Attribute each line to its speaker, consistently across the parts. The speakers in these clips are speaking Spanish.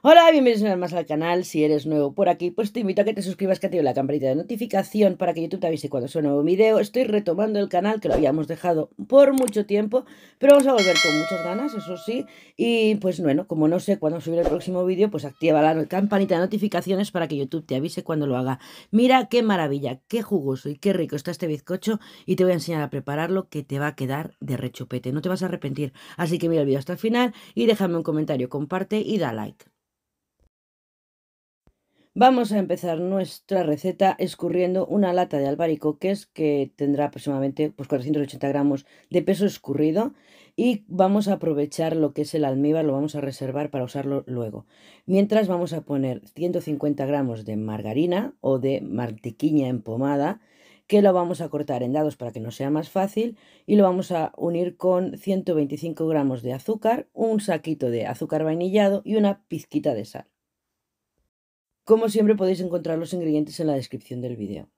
Speaker 1: Hola, bienvenidos una más al canal. Si eres nuevo por aquí, pues te invito a que te suscribas, que activa la campanita de notificación para que YouTube te avise cuando suene un nuevo video. Estoy retomando el canal, que lo habíamos dejado por mucho tiempo, pero vamos a volver con muchas ganas, eso sí. Y pues bueno, como no sé cuándo subiré el próximo vídeo, pues activa la campanita de notificaciones para que YouTube te avise cuando lo haga. Mira qué maravilla, qué jugoso y qué rico está este bizcocho y te voy a enseñar a prepararlo que te va a quedar de rechupete, no te vas a arrepentir. Así que mira el vídeo hasta el final y déjame un comentario, comparte y da like. Vamos a empezar nuestra receta escurriendo una lata de albaricoques que tendrá aproximadamente pues, 480 gramos de peso escurrido y vamos a aprovechar lo que es el almíbar, lo vamos a reservar para usarlo luego. Mientras vamos a poner 150 gramos de margarina o de mantequilla empomada que lo vamos a cortar en dados para que no sea más fácil y lo vamos a unir con 125 gramos de azúcar, un saquito de azúcar vainillado y una pizquita de sal. Como siempre podéis encontrar los ingredientes en la descripción del vídeo.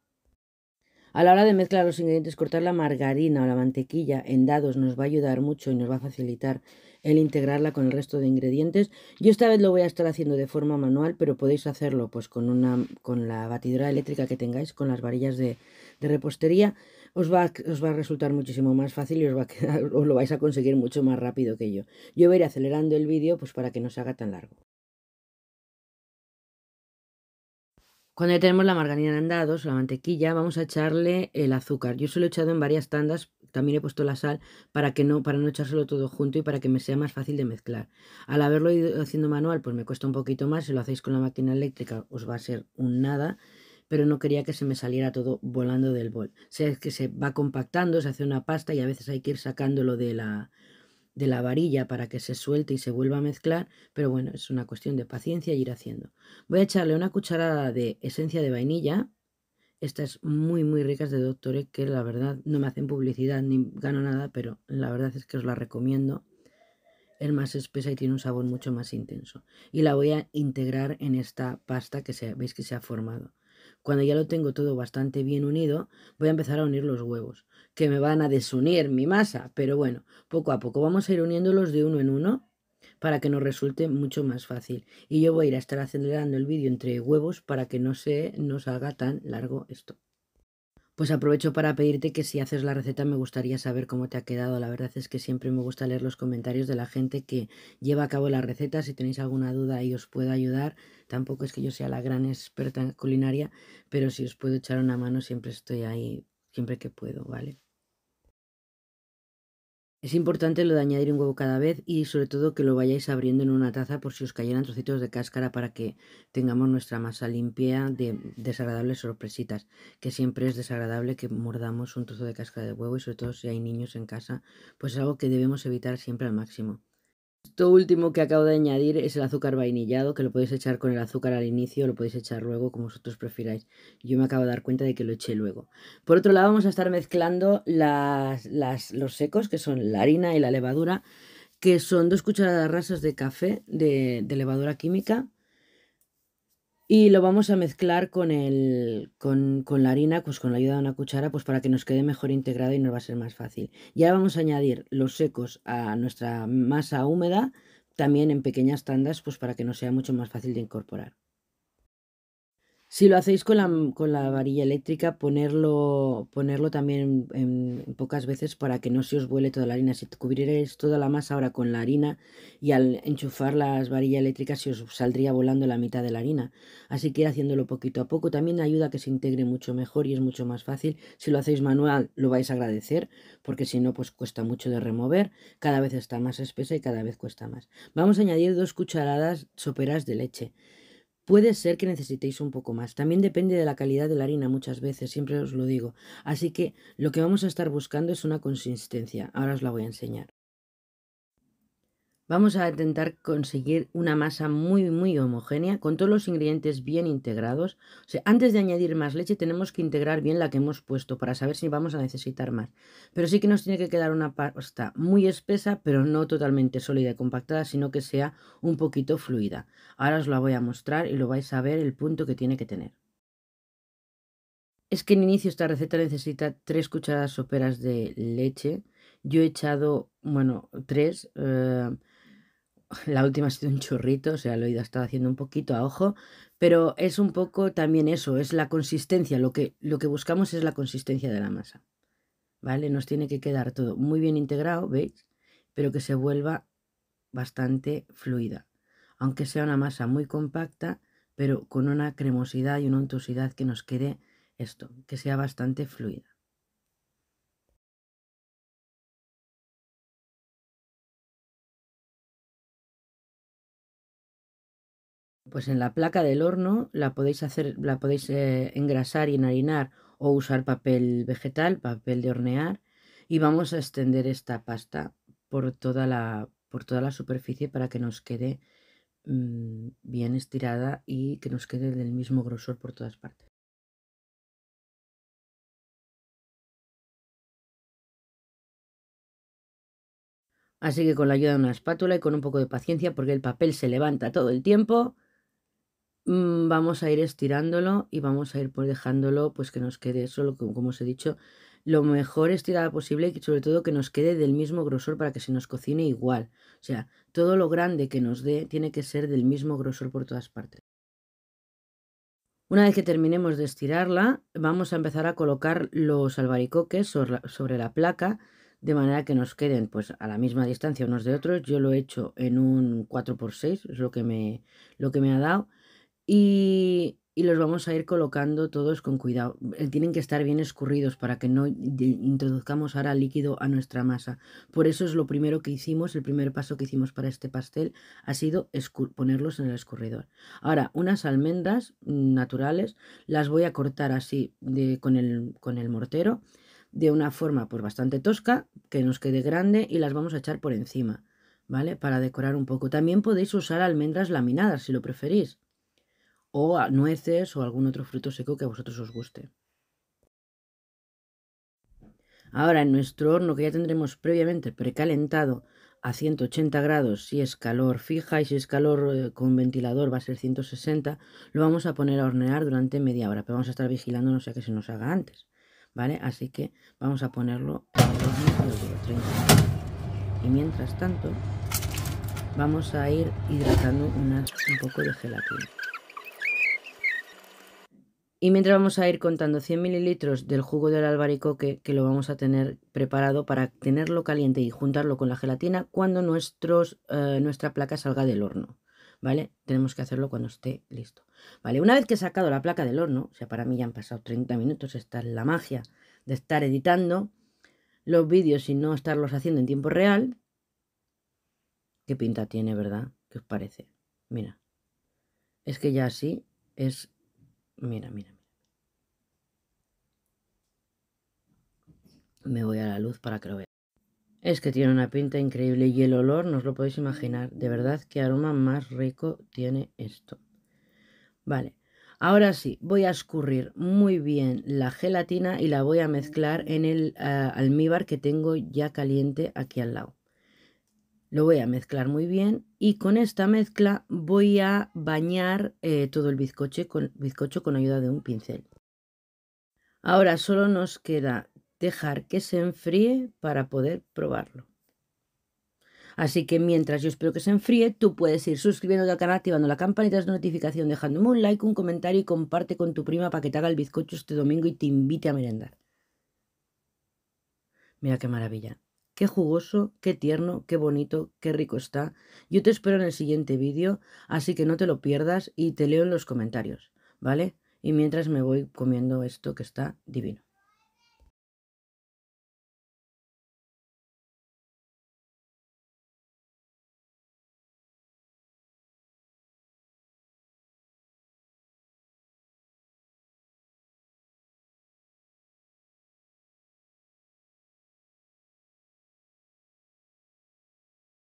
Speaker 1: A la hora de mezclar los ingredientes, cortar la margarina o la mantequilla en dados nos va a ayudar mucho y nos va a facilitar el integrarla con el resto de ingredientes. Yo esta vez lo voy a estar haciendo de forma manual, pero podéis hacerlo pues con, una, con la batidora eléctrica que tengáis, con las varillas de, repostería. Os va, os va, a resultar muchísimo más fácil y os, va a quedar, lo vais a conseguir mucho más rápido que yo. Yo voy a ir acelerando el vídeo pues para que no se haga tan largo. Cuando ya tenemos la margarina en andados, la mantequilla, vamos a echarle el azúcar. Yo se lo he echado en varias tandas, también he puesto la sal para que no para no echárselo todo junto y para que me sea más fácil de mezclar. Al haberlo ido haciendo manual, pues me cuesta un poquito más, si lo hacéis con la máquina eléctrica os va a ser un nada, pero no quería que se me saliera todo volando del bol. O sea, es que se va compactando, se hace una pasta y a veces hay que ir sacándolo de la de la varilla para que se suelte y se vuelva a mezclar, pero bueno, es una cuestión de paciencia y e ir haciendo. Voy a echarle una cucharada de esencia de vainilla. Estas es muy, muy ricas de doctores que la verdad no me hacen publicidad ni gano nada, pero la verdad es que os la recomiendo. Es más espesa y tiene un sabor mucho más intenso. Y la voy a integrar en esta pasta que se, veis que se ha formado. Cuando ya lo tengo todo bastante bien unido, voy a empezar a unir los huevos, que me van a desunir mi masa, pero bueno, poco a poco vamos a ir uniéndolos de uno en uno para que nos resulte mucho más fácil. Y yo voy a ir a estar acelerando el vídeo entre huevos para que no se nos haga tan largo esto. Pues aprovecho para pedirte que si haces la receta me gustaría saber cómo te ha quedado. La verdad es que siempre me gusta leer los comentarios de la gente que lleva a cabo la receta. Si tenéis alguna duda y os puedo ayudar, tampoco es que yo sea la gran experta en culinaria, pero si os puedo echar una mano siempre estoy ahí, siempre que puedo, ¿vale? Es importante lo de añadir un huevo cada vez y sobre todo que lo vayáis abriendo en una taza por si os cayeran trocitos de cáscara para que tengamos nuestra masa limpia de desagradables sorpresitas, que siempre es desagradable que mordamos un trozo de cáscara de huevo y sobre todo si hay niños en casa, pues es algo que debemos evitar siempre al máximo. Esto último que acabo de añadir es el azúcar vainillado, que lo podéis echar con el azúcar al inicio, lo podéis echar luego, como vosotros prefiráis. Yo me acabo de dar cuenta de que lo eché luego. Por otro lado, vamos a estar mezclando los secos, que son la harina y la levadura, que son dos cucharadas rasas de café de, de levadura química, y lo vamos a mezclar con, el, con, con, la harina, pues con la ayuda de una cuchara, pues para que nos quede mejor integrado y nos va a ser más fácil. Y ahora vamos a añadir los secos a nuestra masa húmeda, también en pequeñas tandas, pues para que nos sea mucho más fácil de incorporar. Si lo hacéis mm, con la, varilla eléctrica, ponerlo, ponerlo también en, pocas veces para que no se os vuele toda la harina. Si cubrierais toda la masa ahora con la harina y al enchufar las varillas eléctricas se os saldría volando la mitad de la harina. Así que ir haciéndolo poquito a poco también ayuda a que se integre mucho mejor y es mucho más fácil. Si lo hacéis manual lo vais a agradecer porque si no pues cuesta mucho de remover. Cada vez está más espesa y cada vez cuesta más. Vamos a añadir dos cucharadas soperas de leche. Puede ser que necesitéis un poco más. También depende de la calidad de la harina muchas veces, siempre os lo digo. Así que lo que vamos a estar buscando es una consistencia. Ahora os la voy a enseñar. Vamos a intentar conseguir una masa muy, muy homogénea, con todos los ingredientes bien integrados. sea, antes de añadir más leche tenemos que integrar bien la que hemos puesto para saber si vamos a necesitar más. Pero sí que nos tiene que quedar una pasta muy espesa, pero no totalmente sólida y compactada, sino que sea un poquito fluida. Ahora os la voy a mostrar y lo vais a ver el punto que tiene que tener. Es que en inicio esta receta necesita tres cucharadas soperas de leche. Yo he echado, bueno, tres eh, la última ha sido un churrito, o sea, lo he estado haciendo un poquito a ojo, pero es un poco también eso, es la consistencia, lo que, lo que buscamos es la consistencia de la masa, ¿vale? Nos tiene que quedar todo muy bien integrado, ¿veis? Pero que se vuelva bastante fluida, aunque sea una masa muy compacta, pero con una cremosidad y una untuosidad que nos quede esto, que sea bastante fluida. pues en la placa del horno la podéis hacer, la podéis eh, engrasar y enharinar o usar papel vegetal, papel de hornear y vamos a extender esta pasta por toda la, por toda la superficie para que nos quede mm, bien estirada y que nos quede del mismo grosor por todas partes. Así que con la ayuda de una espátula y con un poco de paciencia porque el papel se levanta todo el tiempo, Mm, vamos a ir estirándolo y vamos a ir pues, dejándolo pues que nos quede solo como, os he dicho, lo mejor estirada posible y sobre todo que nos quede del mismo grosor para que se nos cocine igual. O sea, todo lo grande que nos dé tiene que ser del mismo grosor por todas partes. Una vez que terminemos de estirarla, vamos a empezar a colocar los albaricoques sobre la placa de manera que nos queden pues a la misma distancia unos de otros. Yo lo he hecho en un 4x6, es lo que lo que me ha dado. Y, los vamos a ir colocando todos con cuidado. Eh, tienen que estar bien escurridos para que no introduzcamos ahora líquido a nuestra masa. Por eso es lo primero que hicimos, el primer paso que hicimos para este pastel ha sido ponerlos en el escurridor. Ahora, unas almendras naturales las voy a cortar así con, el, con el mortero de una forma pues, bastante tosca, que nos quede grande y las vamos a echar por encima, ¿vale? Para decorar un poco. También podéis usar almendras laminadas si lo preferís o a nueces o algún otro fruto seco que a vosotros os guste. Ahora en nuestro horno que ya tendremos previamente precalentado a 180 grados si es calor fija y si es calor eh, con ventilador va a ser 160, lo vamos a poner a hornear durante media hora, pero vamos a estar vigilando no sea que se nos haga antes, ¿vale? Así que vamos a ponerlo a Y mientras tanto vamos a ir hidratando un poco de gelatina. Y mientras vamos a ir contando 100 mililitros del jugo del albaricoque, que lo vamos a tener preparado para tenerlo caliente y juntarlo con la gelatina cuando eh, nuestra placa salga del horno. ¿Vale? Tenemos que hacerlo cuando esté listo. ¿Vale? Una vez que he sacado la placa del horno, o sea, para mí ya han pasado 30 minutos, esta es la magia de estar editando los vídeos y no estarlos haciendo en tiempo real. ¿Qué pinta tiene, verdad? ¿Qué os parece? Mira, es que ya así es Mira, mira, mira. Me voy a la luz para que lo vean. Es que tiene una pinta increíble y el olor, no os lo podéis imaginar. De verdad, qué aroma más rico tiene esto. Vale, ahora sí, voy a escurrir muy bien la gelatina y la voy a mezclar en el ah, almíbar que tengo ya caliente aquí al lado. Lo voy a mezclar muy bien y con esta mezcla voy a bañar eh, todo el bizcocho con, bizcocho con ayuda de un pincel. Ahora solo nos queda dejar que se enfríe para poder probarlo. Así que mientras yo espero que se enfríe, tú puedes ir suscribiéndote al canal, activando la campanita de notificación, dejándome un like, un comentario y comparte con tu prima para que te haga el bizcocho este domingo y te invite a merendar. Mira qué maravilla. Qué jugoso, qué tierno, qué bonito, qué rico está. Yo te espero en el siguiente vídeo, así que no te lo pierdas y te leo en los comentarios, ¿vale? Y mientras me voy comiendo esto que está divino.